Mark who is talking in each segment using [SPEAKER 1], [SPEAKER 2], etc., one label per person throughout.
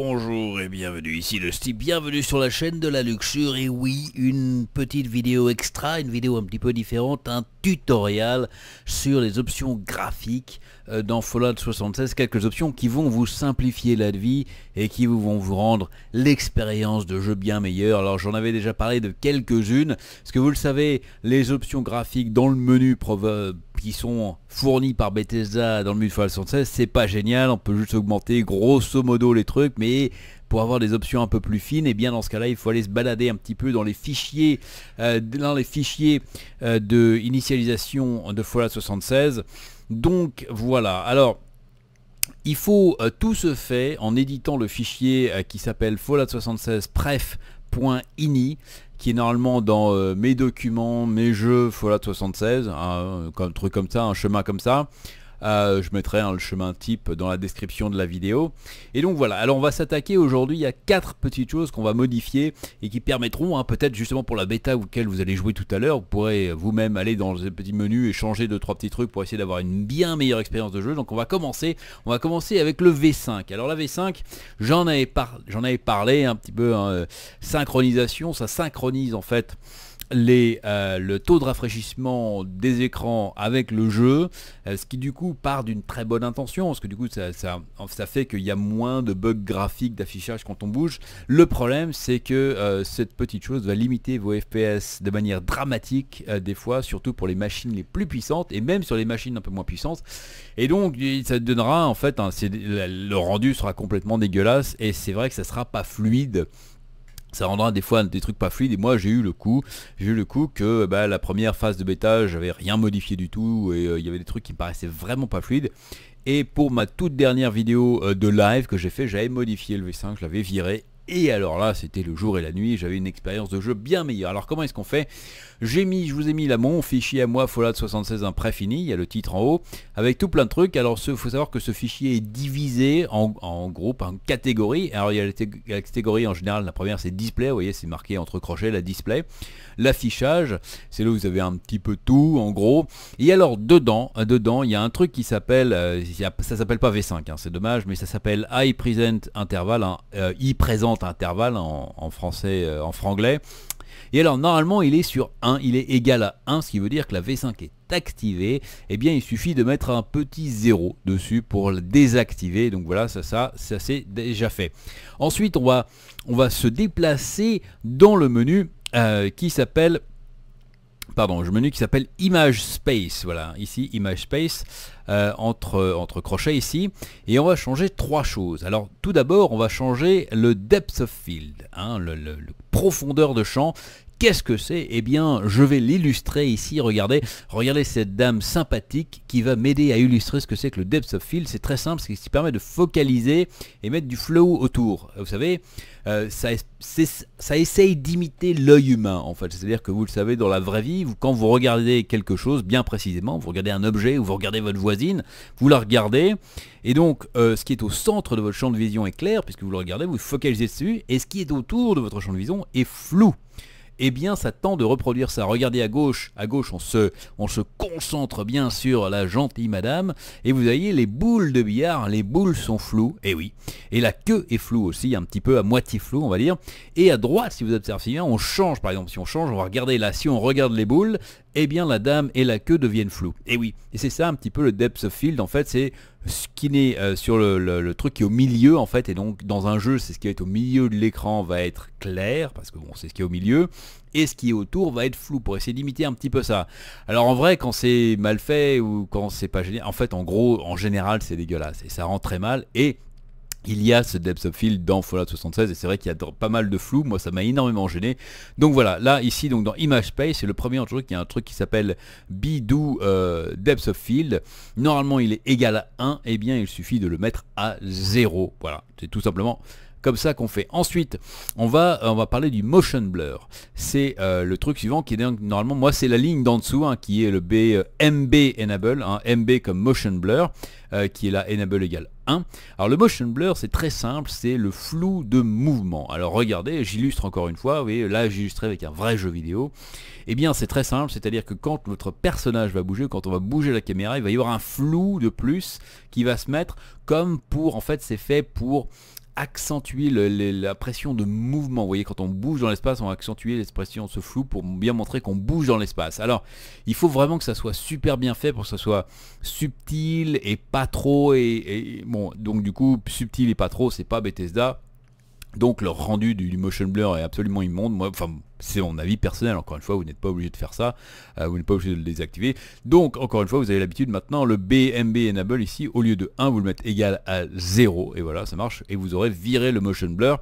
[SPEAKER 1] Bonjour et bienvenue, ici le Steve, bienvenue sur la chaîne de la luxure et oui, une petite vidéo extra, une vidéo un petit peu différente, un tutoriel sur les options graphiques euh, dans Fallout 76, quelques options qui vont vous simplifier la vie et qui vont vous rendre l'expérience de jeu bien meilleure. Alors j'en avais déjà parlé de quelques-unes, parce que vous le savez, les options graphiques dans le menu provo qui sont fournis par Bethesda dans le fola 76, c'est pas génial, on peut juste augmenter grosso modo les trucs, mais pour avoir des options un peu plus fines, et eh bien dans ce cas-là, il faut aller se balader un petit peu dans les fichiers, euh, dans les fichiers euh, de initialisation de Fallout 76. Donc voilà. Alors il faut euh, tout se fait en éditant le fichier euh, qui s'appelle Fallout 76 pref.ini qui est normalement dans euh, mes documents, mes jeux Fallout 76, hein, euh, un, truc comme ça, un chemin comme ça. Euh, je mettrai hein, le chemin type dans la description de la vidéo. Et donc voilà, alors on va s'attaquer aujourd'hui à quatre petites choses qu'on va modifier et qui permettront, hein, peut-être justement pour la bêta auquel vous allez jouer tout à l'heure, vous pourrez vous-même aller dans le petit menu et changer deux trois petits trucs pour essayer d'avoir une bien meilleure expérience de jeu. Donc on va commencer, on va commencer avec le V5. Alors la V5, j'en avais, parlé un petit peu, hein, euh, synchronisation, ça synchronise en fait euh, le taux de rafraîchissement des écrans avec le jeu, euh, ce qui du coup part d'une très bonne intention, parce que du coup ça, fait qu'il y a moins de bugs graphiques d'affichage quand on bouge. Le problème c'est que euh, cette petite chose va limiter vos FPS de manière dramatique des fois, surtout pour les machines les plus puissantes et même sur les machines un peu moins puissantes. Et donc ça donnera en fait, le rendu sera complètement dégueulasse et c'est vrai que ça sera pas fluide ça rendra des fois des trucs pas fluides et moi j'ai eu le coup j'ai eu le coup que bah, la première phase de bêta j'avais rien modifié du tout et euh, il y avait des trucs qui me paraissaient vraiment pas fluides et pour ma toute dernière vidéo euh, de live que j'ai fait j'avais modifié le V5 je l'avais viré et alors là, c'était le jour et la nuit, j'avais une expérience de jeu bien meilleure. Alors comment est-ce qu'on fait J'ai mis, je vous ai mis là mon fichier à moi Fallout 76 un préfini. fini il y a le titre en haut, avec tout plein de trucs. Alors il faut savoir que ce fichier est divisé en, en groupes, en catégories. Alors il y a la catégorie en général, la première c'est display, vous voyez c'est marqué entre crochets la display. L'affichage, c'est là où vous avez un petit peu tout en gros. Et alors dedans, euh, dedans il y a un truc qui s'appelle, euh, ça s'appelle pas V5, hein, c'est dommage, mais ça s'appelle I present interval hein, euh, Intervalle en, français, euh, en franglais. Et alors normalement il est sur 1, il est égal à 1, ce qui veut dire que la V5 est activée. et eh bien il suffit de mettre un petit 0 dessus pour le désactiver. Donc voilà, ça, ça, ça c'est déjà fait. Ensuite on va, on va se déplacer dans le menu euh, qui s'appelle pardon, je menu qui s'appelle Image Space. Voilà, ici Image Space euh, entre, entre crochets ici. Et on va changer trois choses. Alors tout d'abord, on va changer le depth of field, hein, le, profondeur de champ Qu'est-ce que c'est Eh bien, je vais l'illustrer ici. Regardez, regardez cette dame sympathique qui va m'aider à illustrer ce que c'est que le depth of field. C'est très simple, c'est ce qui permet de focaliser et mettre du flow autour. Vous savez, euh, ça, essaye d'imiter l'œil humain en fait. C'est-à-dire que vous le savez, dans la vraie vie, quand vous regardez quelque chose bien précisément, vous regardez un objet ou vous regardez votre voisine, vous la regardez. Et donc, euh, ce qui est au centre de votre champ de vision est clair, puisque vous le regardez, vous focalisez dessus, et ce qui est autour de votre champ de vision est flou eh bien ça tend de reproduire ça. Regardez à gauche, à gauche on se, on se concentre bien sur la gentille madame, et vous voyez les boules de billard, les boules sont floues, et eh oui, et la queue est floue aussi, un petit peu à moitié floue on va dire, et à droite si vous observez bien, on change, par exemple si on change, on va regarder là, si on regarde les boules, eh bien la dame et la queue deviennent floues. Et eh oui, et c'est ça un petit peu le depth of field, en fait, c'est ce qui est euh, sur le, truc qui est au milieu, en fait, et donc dans un jeu, c'est ce qui est au milieu de l'écran va être clair, parce que bon, c'est ce qui est au milieu, et ce qui est autour va être flou, pour essayer d'imiter un petit peu ça. Alors en vrai, quand c'est mal fait, ou quand c'est pas génial, en fait, en gros, en général, c'est dégueulasse, et ça rend très mal, et il y a ce depth of field dans Fallout 76 et c'est vrai qu'il y a pas mal de flou, moi ça m'a énormément gêné. Donc voilà, là ici donc dans Image Space, c'est le premier truc, il y a un truc qui s'appelle Bidou euh, depth of field. Normalement il est égal à 1, et eh bien il suffit de le mettre à 0. Voilà, c'est tout simplement comme ça qu'on fait. Ensuite, on va, euh, on va parler du motion blur. C'est euh, le truc suivant qui est normalement, moi c'est la ligne d'en dessous hein, qui est le B, euh, MB enable, hein, MB comme motion blur, qui est là enable égale 1. Alors le motion blur c'est très simple, c'est le flou de mouvement. Alors regardez, j'illustre encore une fois, vous voyez là j'illustrais avec un vrai jeu vidéo. Eh bien c'est très simple, c'est-à-dire que quand votre personnage va bouger, quand on va bouger la caméra, il va y avoir un flou de plus qui va se mettre comme pour, en fait c'est fait pour accentuer la pression de mouvement. Vous voyez, quand on bouge dans l'espace, on va accentuer l'expression ce flou pour bien montrer qu'on bouge dans l'espace. Alors, il faut vraiment que ça soit super bien fait pour que ça soit subtil et pas trop. Et, bon, donc du coup, subtil et pas trop, c'est pas Bethesda. Donc le rendu du, du motion blur est absolument immonde. Moi, enfin, c'est mon avis personnel, encore une fois, vous n'êtes pas obligé de faire ça, euh, vous n'êtes pas obligé de le désactiver. Donc, encore une fois, vous avez l'habitude maintenant, le BMB Enable ici, au lieu de 1, vous le mettez égal à 0, et voilà, ça marche, et vous aurez viré le motion blur.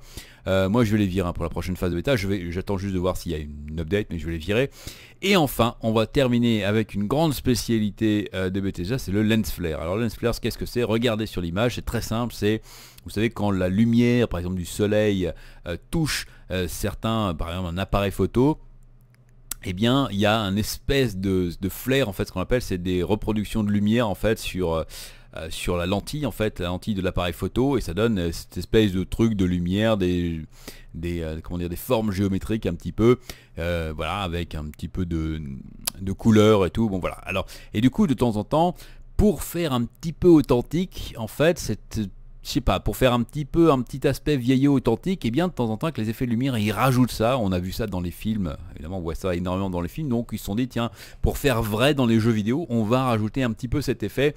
[SPEAKER 1] Euh, moi, je vais les virer hein, pour la prochaine phase de bêta, j'attends juste de voir s'il y a une update, mais je vais les virer. Et enfin, on va terminer avec une grande spécialité euh, de Bethesda, c'est le lens flare. Alors, lens flare, qu'est-ce que c'est Regardez sur l'image, c'est très simple, c'est, vous savez, quand la lumière, par exemple, du soleil touche certains, par exemple, un appareil photos, photo, eh bien il y a un espèce de, flair en fait ce qu'on appelle c'est des reproductions de lumière en fait sur, euh, euh, sur la lentille en fait, la lentille de l'appareil photo et ça donne euh, cette espèce de truc de lumière, des, des, comment dire, des formes géométriques un petit peu, voilà, avec un petit peu de, de couleur et tout, bon voilà. Alors, et du coup de temps en temps, pour faire un petit peu authentique, en fait, cette je sais pas, pour faire un petit peu un petit aspect vieillot authentique, et eh bien de temps en temps que les effets de lumière, ils rajoutent ça. On a vu ça dans les films, évidemment on voit ça énormément dans les films, donc ils se sont dit tiens, pour faire vrai dans les jeux vidéo, on va rajouter un petit peu cet effet.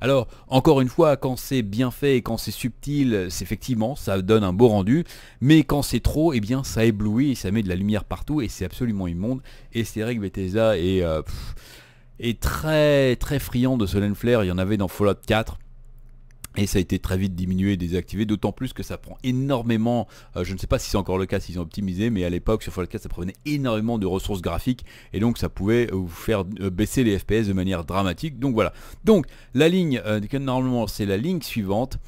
[SPEAKER 1] Alors, encore une fois, quand c'est bien fait et quand c'est subtil, c'est effectivement, ça donne un beau rendu, mais quand c'est trop, et eh bien ça éblouit, et ça met de la lumière partout, et c'est absolument immonde. Et c'est vrai que Bethesda est, euh, très très friand de Solen Flair, il y en avait dans Fallout 4 et ça a été très vite diminué et désactivé, d'autant plus que ça prend énormément, euh, je ne sais pas si c'est encore le cas, s'ils ont optimisé, mais à l'époque sur Fallout 4 ça prenait énormément de ressources graphiques, et donc ça pouvait euh, vous faire euh, baisser les FPS de manière dramatique. Donc voilà. Donc la ligne, normalement c'est la ligne suivante,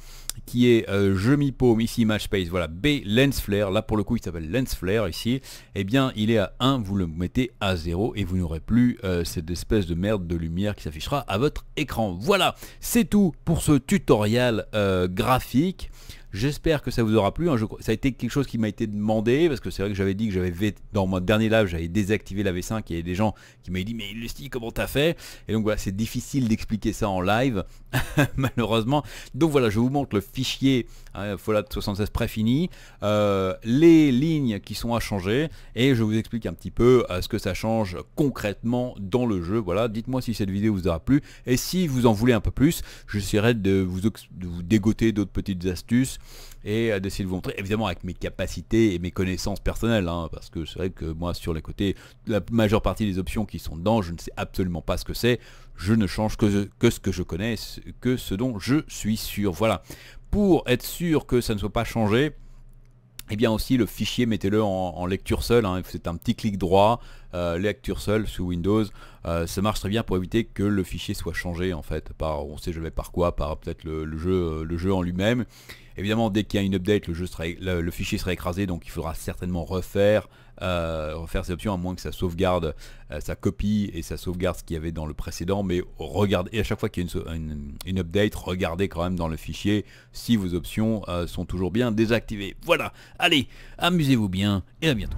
[SPEAKER 1] qui est euh, je m'y paume ici match space voilà B lens flare là pour le coup il s'appelle lens flare ici et eh bien il est à 1 vous le mettez à 0 et vous n'aurez plus euh, cette espèce de merde de lumière qui s'affichera à votre écran voilà c'est tout pour ce tutoriel euh, graphique J'espère que ça vous aura plu. Hein. ça a été quelque chose qui m'a été demandé parce que c'est vrai que j'avais dit que j'avais dans mon dernier live j'avais désactivé la V5 il y avait des gens qui m'avaient dit mais Lusty comment t'as fait Et donc voilà c'est difficile d'expliquer ça en live malheureusement. Donc voilà je vous montre le fichier hein, 76 préfini, fini euh, les lignes qui sont à changer et je vous explique un petit peu euh, ce que ça change concrètement dans le jeu. Voilà dites-moi si cette vidéo vous aura plu et si vous en voulez un peu plus j'essaierai de de vous dégoter d'autres petites astuces et euh, d'essayer de vous montrer, évidemment avec mes capacités et mes connaissances personnelles, hein, parce que c'est vrai que moi sur les côtés, la majeure partie des options qui sont dedans, je ne sais absolument pas ce que c'est, je ne change que, que ce que je connais, que ce dont je suis sûr. Voilà, pour être sûr que ça ne soit pas changé, et eh bien aussi le fichier, mettez-le en, lecture seule, hein, c'est un petit clic droit, les euh, lecture seuls sous Windows. Euh, ça marche très bien pour éviter que le fichier soit changé en fait par on sait jamais par quoi, par peut-être le, jeu, euh, le jeu en lui-même. Évidemment, dès qu'il y a une update, le, jeu sera, le, fichier sera écrasé, donc il faudra certainement refaire, refaire ces options, à moins que ça sauvegarde, sa copie et ça sauvegarde ce qu'il y avait dans le précédent. Mais regardez, et à chaque fois qu'il y a une, update, regardez quand même dans le fichier si vos options sont toujours bien désactivées. Voilà, allez, amusez-vous bien et à bientôt.